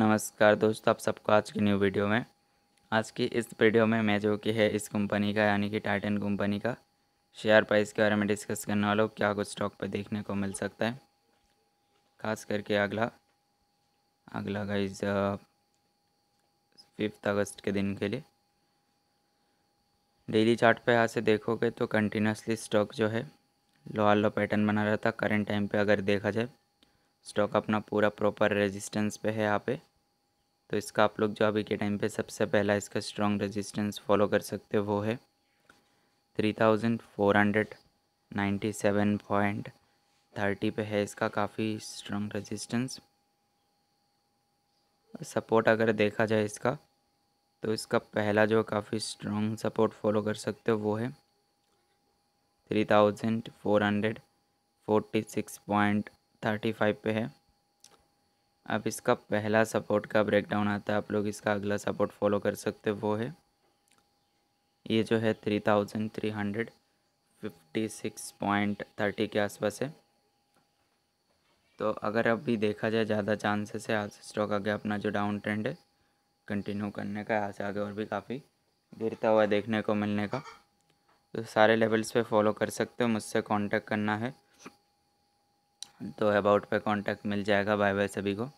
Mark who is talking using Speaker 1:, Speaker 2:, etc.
Speaker 1: नमस्कार दोस्तों आप सबको आज की न्यू वीडियो में आज की इस वीडियो में मैं जो कि है इस कंपनी का यानी कि टाइटन कंपनी का शेयर प्राइस के बारे में डिस्कस करने वाला हूँ क्या कुछ स्टॉक पर देखने को मिल सकता है खास करके अगला अगला गाइज फिफ्थ अगस्त के दिन के लिए डेली चार्ट पे यहाँ से देखोगे तो कंटिन्यूसली स्टॉक जो है लोअर लो पैटर्न बना रहा था करेंट टाइम पे अगर देखा जाए स्टॉक अपना पूरा प्रॉपर रेजिस्टेंस पे है यहाँ पे तो इसका आप लोग जो अभी के टाइम पे सबसे पहला इसका स्ट्रॉन्ग रेजिस्टेंस फॉलो कर सकते हो वो है three thousand four hundred ninety seven point thirty पे है इसका काफ़ी स्ट्रॉन्ग रेजिस्टेंस सपोर्ट अगर देखा जाए इसका तो इसका पहला जो काफ़ी स्ट्रॉन्ग सपोर्ट फॉलो कर सकते हो वो है three thousand four hundred forty six point thirty five पे है अब इसका पहला सपोर्ट का ब्रेकडाउन आता है आप लोग इसका अगला सपोर्ट फॉलो कर सकते वो है ये जो है three thousand three hundred fifty six point thirty के आसपास है तो अगर अभी देखा जाए ज़्यादा चांसेस है आज स्टॉक आगे अपना जो डाउन ट्रेंड है कंटिन्यू करने का यहाँ से आगे और भी काफ़ी गिरता हुआ देखने को मिलने का तो सारे लेवल्स पे फॉलो कर सकते हो मुझसे कांटेक्ट करना है तो अबाउट पे कांटेक्ट मिल जाएगा बाय बाय सभी को